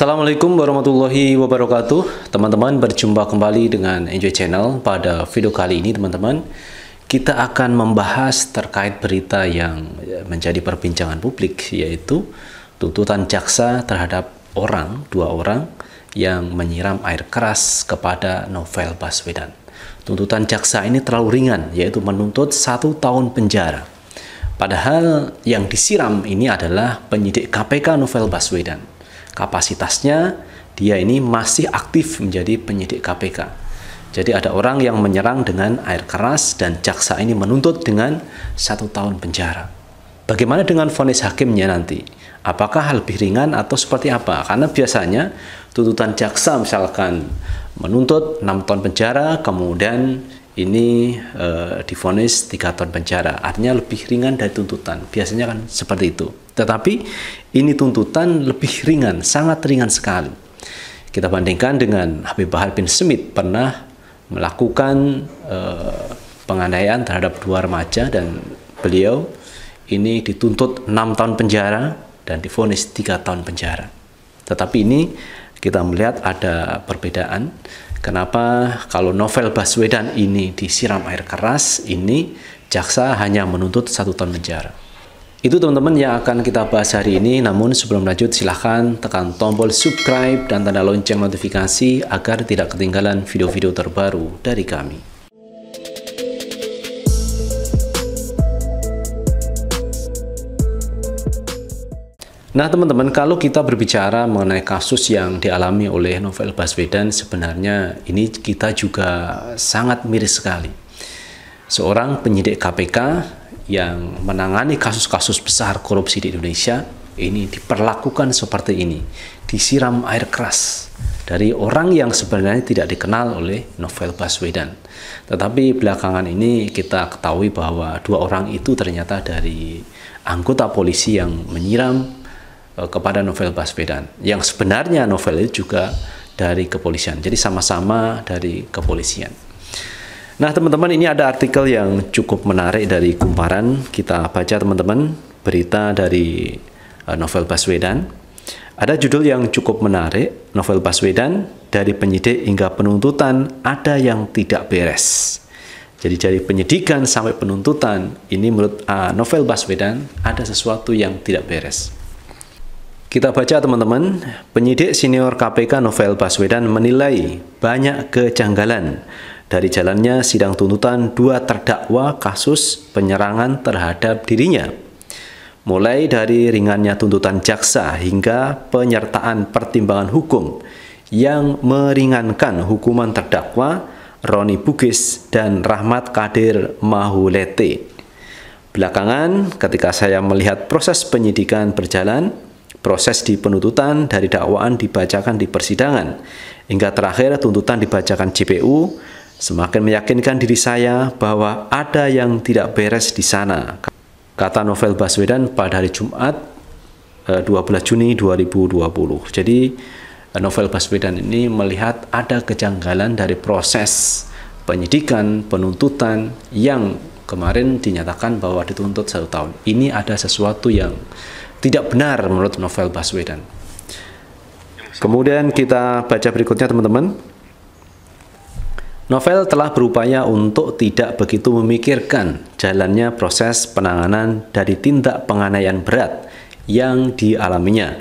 Assalamualaikum warahmatullahi wabarakatuh Teman-teman berjumpa kembali dengan Enjoy Channel Pada video kali ini teman-teman Kita akan membahas terkait berita yang menjadi perbincangan publik Yaitu tuntutan jaksa terhadap orang, dua orang Yang menyiram air keras kepada Novel Baswedan Tuntutan jaksa ini terlalu ringan Yaitu menuntut satu tahun penjara Padahal yang disiram ini adalah penyidik KPK Novel Baswedan kapasitasnya dia ini masih aktif menjadi penyidik KPK. Jadi ada orang yang menyerang dengan air keras dan jaksa ini menuntut dengan satu tahun penjara. Bagaimana dengan vonis hakimnya nanti? Apakah lebih ringan atau seperti apa? Karena biasanya tuntutan jaksa misalkan menuntut 6 tahun penjara, kemudian ini e, difonis tiga tahun penjara, artinya lebih ringan dari tuntutan. Biasanya kan seperti itu. Tetapi ini tuntutan lebih ringan, sangat ringan sekali. Kita bandingkan dengan Habib Bahar bin Smith pernah melakukan e, penganiayaan terhadap dua remaja dan beliau ini dituntut enam tahun penjara dan difonis tiga tahun penjara. Tetapi ini kita melihat ada perbedaan Kenapa kalau novel Baswedan ini disiram air keras, ini jaksa hanya menuntut satu tahun penjara. Itu teman-teman yang akan kita bahas hari ini, namun sebelum lanjut silahkan tekan tombol subscribe dan tanda lonceng notifikasi agar tidak ketinggalan video-video terbaru dari kami. Nah, teman-teman, kalau kita berbicara mengenai kasus yang dialami oleh Novel Baswedan, sebenarnya ini kita juga sangat miris sekali. Seorang penyidik KPK yang menangani kasus-kasus besar korupsi di Indonesia ini diperlakukan seperti ini, disiram air keras dari orang yang sebenarnya tidak dikenal oleh Novel Baswedan. Tetapi belakangan ini kita ketahui bahwa dua orang itu ternyata dari anggota polisi yang menyiram Eh, kepada novel Baswedan yang sebenarnya novel itu juga dari kepolisian jadi sama-sama dari kepolisian nah teman-teman ini ada artikel yang cukup menarik dari kumparan kita baca teman-teman berita dari eh, novel Baswedan ada judul yang cukup menarik novel Baswedan dari penyidik hingga penuntutan ada yang tidak beres jadi dari penyidikan sampai penuntutan ini menurut eh, novel Baswedan ada sesuatu yang tidak beres kita baca teman-teman, penyidik senior KPK Novel Baswedan menilai banyak kejanggalan dari jalannya sidang tuntutan dua terdakwa kasus penyerangan terhadap dirinya. Mulai dari ringannya tuntutan jaksa hingga penyertaan pertimbangan hukum yang meringankan hukuman terdakwa Roni Bugis dan Rahmat Kadir Mahulete. Belakangan ketika saya melihat proses penyidikan berjalan, Proses di penuntutan dari dakwaan dibacakan di persidangan. Hingga terakhir tuntutan dibacakan JPU, semakin meyakinkan diri saya bahwa ada yang tidak beres di sana. Kata Novel Baswedan pada hari Jumat 12 eh, Juni 2020. Jadi eh, Novel Baswedan ini melihat ada kejanggalan dari proses penyidikan, penuntutan yang kemarin dinyatakan bahwa dituntut satu tahun. Ini ada sesuatu yang tidak benar menurut novel Baswedan. Kemudian kita baca berikutnya teman-teman. Novel telah berupaya untuk tidak begitu memikirkan jalannya proses penanganan dari tindak penganiayaan berat yang dialaminya.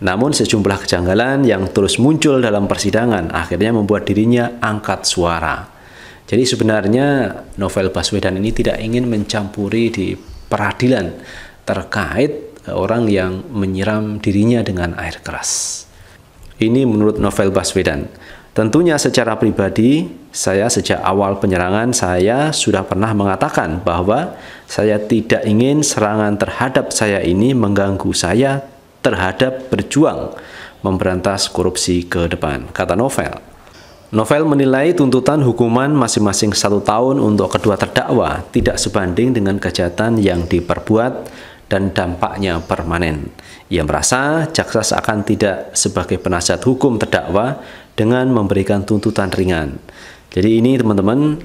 Namun sejumlah kejanggalan yang terus muncul dalam persidangan akhirnya membuat dirinya angkat suara. Jadi sebenarnya novel Baswedan ini tidak ingin mencampuri di peradilan terkait orang yang menyiram dirinya dengan air keras. Ini menurut novel Baswedan. Tentunya secara pribadi, saya sejak awal penyerangan saya sudah pernah mengatakan bahwa saya tidak ingin serangan terhadap saya ini mengganggu saya terhadap berjuang memberantas korupsi ke depan, kata novel. Novel menilai tuntutan hukuman masing-masing satu tahun untuk kedua terdakwa tidak sebanding dengan kejahatan yang diperbuat dan dampaknya permanen. Ia merasa jaksa seakan tidak sebagai penasihat hukum terdakwa dengan memberikan tuntutan ringan. Jadi ini teman-teman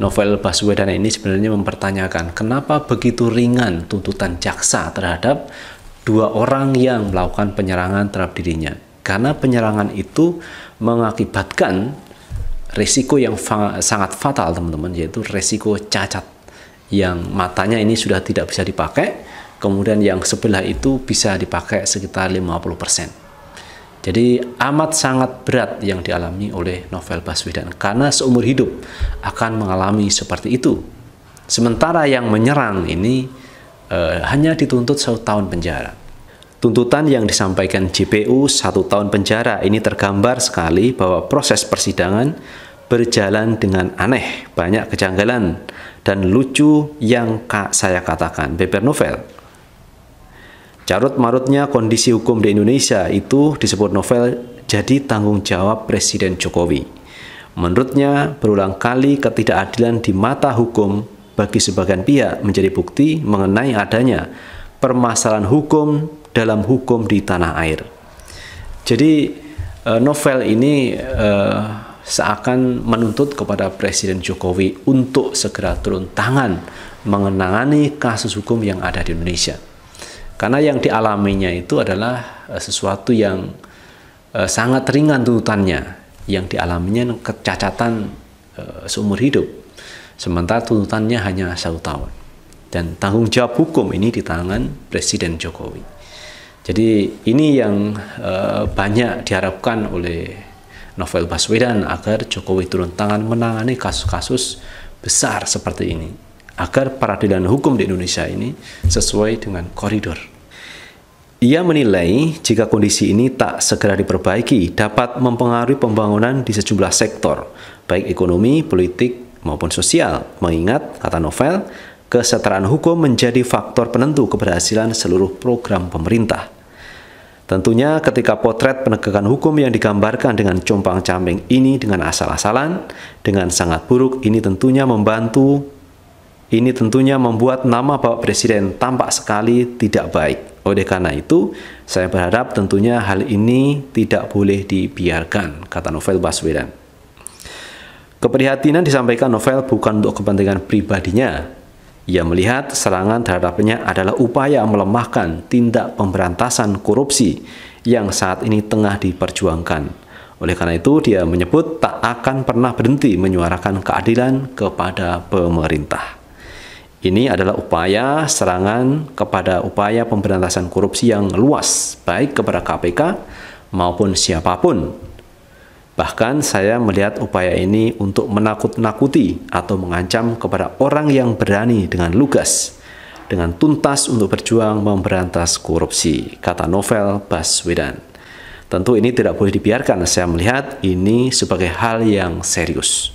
novel Baswedan ini sebenarnya mempertanyakan kenapa begitu ringan tuntutan jaksa terhadap dua orang yang melakukan penyerangan terhadap dirinya. Karena penyerangan itu mengakibatkan risiko yang fa sangat fatal teman-teman yaitu risiko cacat yang matanya ini sudah tidak bisa dipakai kemudian yang sebelah itu bisa dipakai sekitar 50%. Jadi amat sangat berat yang dialami oleh novel Baswedan karena seumur hidup akan mengalami seperti itu. Sementara yang menyerang ini eh, hanya dituntut satu tahun penjara. Tuntutan yang disampaikan JPU satu tahun penjara ini tergambar sekali bahwa proses persidangan berjalan dengan aneh, banyak kejanggalan, dan lucu yang saya katakan Beber Novel. Carut marutnya kondisi hukum di Indonesia itu disebut novel jadi tanggung jawab Presiden Jokowi. Menurutnya, berulang kali ketidakadilan di mata hukum bagi sebagian pihak menjadi bukti mengenai adanya permasalahan hukum dalam hukum di tanah air. Jadi, eh, novel ini eh, seakan menuntut kepada Presiden Jokowi untuk segera turun tangan mengenangani kasus hukum yang ada di Indonesia. Karena yang dialaminya itu adalah eh, sesuatu yang eh, sangat ringan tuntutannya. Yang dialaminya kecacatan eh, seumur hidup. Sementara tuntutannya hanya satu tahun. Dan tanggung jawab hukum ini di tangan Presiden Jokowi. Jadi ini yang banyak diharapkan oleh Novel Baswedan agar Jokowi turun tangan menangani kasus-kasus besar seperti ini agar peradilan hukum di Indonesia ini sesuai dengan koridor. Ia menilai jika kondisi ini tak segera diperbaiki dapat mempengaruhi pembangunan di sejumlah sektor, baik ekonomi, politik, maupun sosial. Mengingat, kata Novel, kesetaraan hukum menjadi faktor penentu keberhasilan seluruh program pemerintah. Tentunya ketika potret penegakan hukum yang digambarkan dengan compang-camping ini dengan asal-asalan, dengan sangat buruk, ini tentunya membantu ini tentunya membuat nama Bapak Presiden tampak sekali tidak baik. Oleh karena itu, saya berharap tentunya hal ini tidak boleh dibiarkan, kata Novel Baswedan. Keprihatinan disampaikan Novel bukan untuk kepentingan pribadinya. Ia melihat serangan terhadapnya adalah upaya melemahkan tindak pemberantasan korupsi yang saat ini tengah diperjuangkan. Oleh karena itu, dia menyebut tak akan pernah berhenti menyuarakan keadilan kepada pemerintah. Ini adalah upaya serangan kepada upaya pemberantasan korupsi yang luas, baik kepada KPK maupun siapapun. Bahkan saya melihat upaya ini untuk menakut-nakuti atau mengancam kepada orang yang berani dengan lugas, dengan tuntas untuk berjuang memberantas korupsi, kata Novel Baswedan. Tentu ini tidak boleh dibiarkan, saya melihat ini sebagai hal yang serius.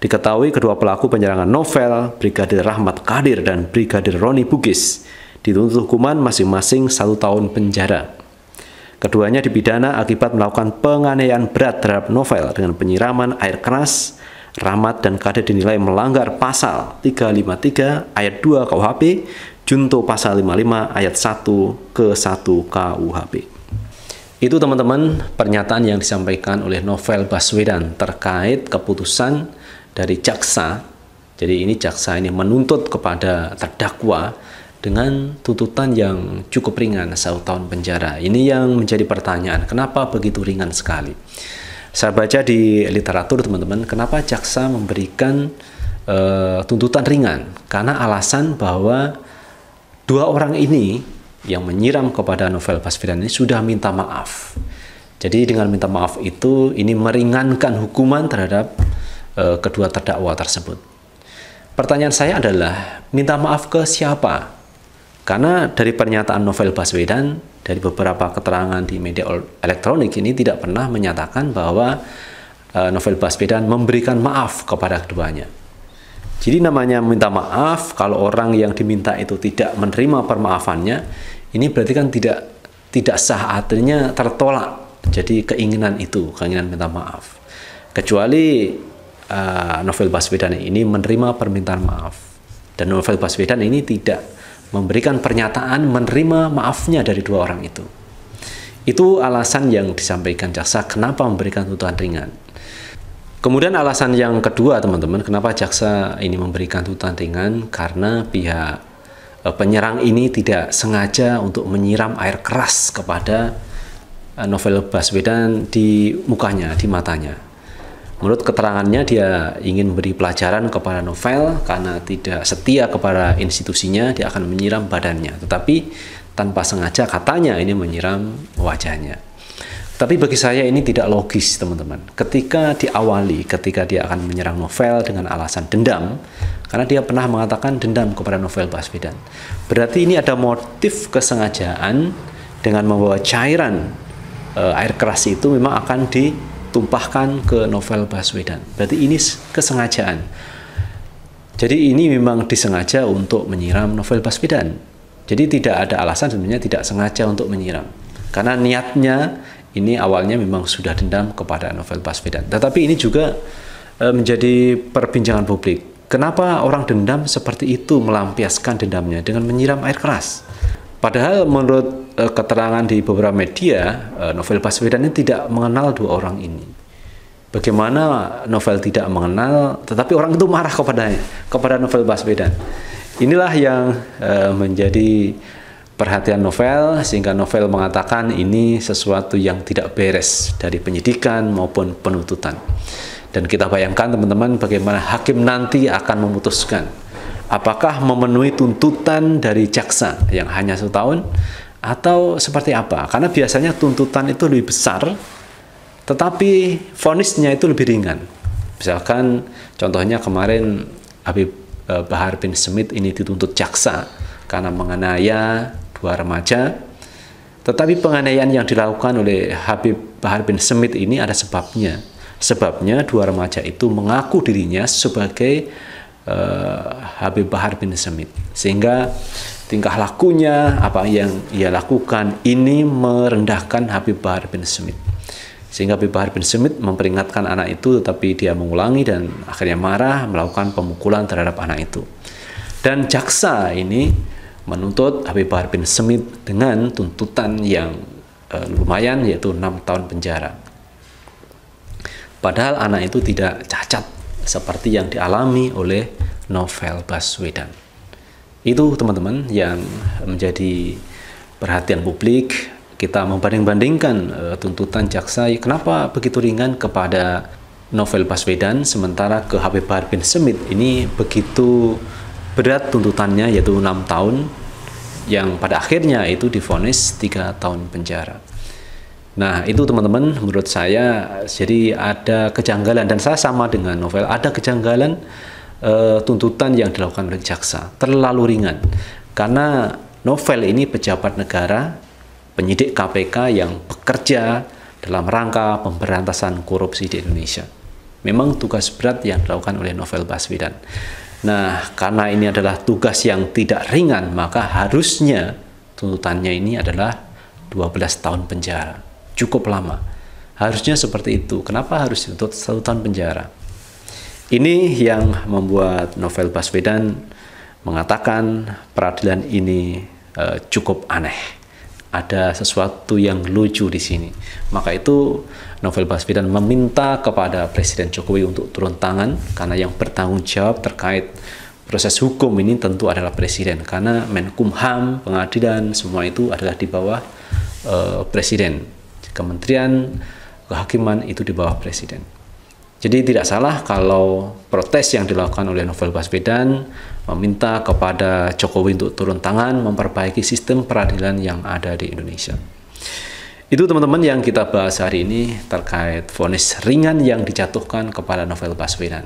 Diketahui kedua pelaku penyerangan Novel, Brigadir Rahmat Kadir, dan Brigadir Roni Bugis dituntut hukuman masing-masing satu tahun penjara. Keduanya dipidana akibat melakukan penganiayaan berat terhadap Novel dengan penyiraman air keras. Rahmat dan Kadir dinilai melanggar pasal 353 ayat 2 KUHP, junto pasal 55 ayat 1 ke 1 KUHP. Itu teman-teman pernyataan yang disampaikan oleh Novel Baswedan terkait keputusan dari jaksa. Jadi ini jaksa ini menuntut kepada terdakwa dengan tuntutan yang cukup ringan satu tahun penjara. Ini yang menjadi pertanyaan, kenapa begitu ringan sekali? Saya baca di literatur teman-teman, kenapa jaksa memberikan e, tuntutan ringan? Karena alasan bahwa dua orang ini yang menyiram kepada novel Baswedan ini sudah minta maaf. Jadi dengan minta maaf itu ini meringankan hukuman terhadap Eh, kedua terdakwa tersebut. Pertanyaan saya adalah minta maaf ke siapa? Karena dari pernyataan Novel Baswedan dari beberapa keterangan di media elektronik ini tidak pernah menyatakan bahwa eh, Novel Baswedan memberikan maaf kepada keduanya. Jadi namanya minta maaf kalau orang yang diminta itu tidak menerima permaafannya, ini berarti kan tidak tidak sah artinya tertolak. Jadi keinginan itu, keinginan minta maaf. Kecuali uh, Novel Baswedan ini menerima permintaan maaf dan Novel Baswedan ini tidak memberikan pernyataan menerima maafnya dari dua orang itu. Itu alasan yang disampaikan jaksa kenapa memberikan tuntutan ringan. Kemudian alasan yang kedua teman-teman, kenapa jaksa ini memberikan tuntutan ringan karena pihak eh, penyerang ini tidak sengaja untuk menyiram air keras kepada eh, Novel Baswedan di mukanya, di matanya. Menurut keterangannya dia ingin memberi pelajaran kepada Novel karena tidak setia kepada institusinya dia akan menyiram badannya tetapi tanpa sengaja katanya ini menyiram wajahnya. Tapi bagi saya ini tidak logis teman-teman. Ketika diawali, ketika dia akan menyerang novel dengan alasan dendam, karena dia pernah mengatakan dendam kepada novel Baswedan. Berarti ini ada motif kesengajaan dengan membawa cairan e, air keras itu memang akan di tumpahkan ke novel Baswedan. Berarti ini kesengajaan. Jadi ini memang disengaja untuk menyiram novel Baswedan. Jadi tidak ada alasan sebenarnya tidak sengaja untuk menyiram. Karena niatnya ini awalnya memang sudah dendam kepada novel Baswedan. Tetapi ini juga e, menjadi perbincangan publik. Kenapa orang dendam seperti itu melampiaskan dendamnya dengan menyiram air keras? Padahal menurut Eh, keterangan di beberapa media, eh, novel Baswedan ini tidak mengenal dua orang ini. Bagaimana novel tidak mengenal, tetapi orang itu marah kepadanya, kepada novel Baswedan. Inilah yang eh, menjadi perhatian novel, sehingga novel mengatakan ini sesuatu yang tidak beres dari penyidikan maupun penuntutan. Dan kita bayangkan teman-teman bagaimana hakim nanti akan memutuskan apakah memenuhi tuntutan dari jaksa yang hanya setahun atau seperti apa? Karena biasanya tuntutan itu lebih besar, tetapi vonisnya itu lebih ringan. Misalkan contohnya kemarin Habib eh, Bahar bin Smith ini dituntut jaksa karena menganiaya dua remaja. Tetapi penganiayaan yang dilakukan oleh Habib Bahar bin Semit ini ada sebabnya. Sebabnya dua remaja itu mengaku dirinya sebagai uh, Habib Bahar bin Semit Sehingga tingkah lakunya, apa yang ia lakukan, ini merendahkan Habib Bahar bin Semit Sehingga Habib Bahar bin Semit memperingatkan anak itu, tetapi dia mengulangi dan akhirnya marah melakukan pemukulan terhadap anak itu. Dan jaksa ini menuntut Habib Bahar bin Semit dengan tuntutan yang eh, lumayan yaitu enam tahun penjara. Padahal anak itu tidak cacat seperti yang dialami oleh novel Baswedan. Itu teman-teman yang menjadi perhatian publik. Kita membanding-bandingkan uh, tuntutan jaksa kenapa begitu ringan kepada Novel Baswedan sementara ke HP Bahar bin Semit ini begitu berat tuntutannya yaitu 6 tahun yang pada akhirnya itu difonis 3 tahun penjara. Nah, itu teman-teman menurut saya jadi ada kejanggalan dan saya sama dengan Novel, ada kejanggalan uh, tuntutan yang dilakukan oleh jaksa terlalu ringan karena novel ini pejabat negara penyidik KPK yang bekerja dalam rangka pemberantasan korupsi di Indonesia. Memang tugas berat yang dilakukan oleh Novel Baswedan. Nah, karena ini adalah tugas yang tidak ringan, maka harusnya tuntutannya ini adalah 12 tahun penjara. Cukup lama. Harusnya seperti itu. Kenapa harus dituntut satu tahun penjara? Ini yang membuat novel Baswedan mengatakan peradilan ini e, cukup aneh. Ada sesuatu yang lucu di sini. Maka itu novel Baswedan meminta kepada Presiden Jokowi untuk turun tangan karena yang bertanggung jawab terkait proses hukum ini tentu adalah Presiden karena Menkumham, pengadilan semua itu adalah di bawah e, Presiden. Kementerian Kehakiman itu di bawah Presiden. Jadi tidak salah kalau protes yang dilakukan oleh Novel Baswedan meminta kepada Jokowi untuk turun tangan memperbaiki sistem peradilan yang ada di Indonesia. Itu teman-teman yang kita bahas hari ini terkait vonis ringan yang dijatuhkan kepada Novel Baswedan.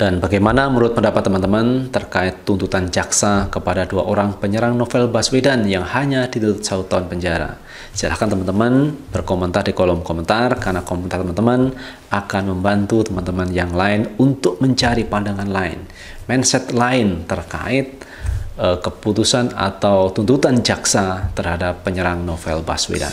Dan bagaimana menurut pendapat teman-teman terkait tuntutan jaksa kepada dua orang penyerang novel Baswedan yang hanya dituntut satu tahun penjara? Silahkan teman-teman berkomentar di kolom komentar karena komentar teman-teman akan membantu teman-teman yang lain untuk mencari pandangan lain, mindset lain terkait uh, keputusan atau tuntutan jaksa terhadap penyerang novel Baswedan.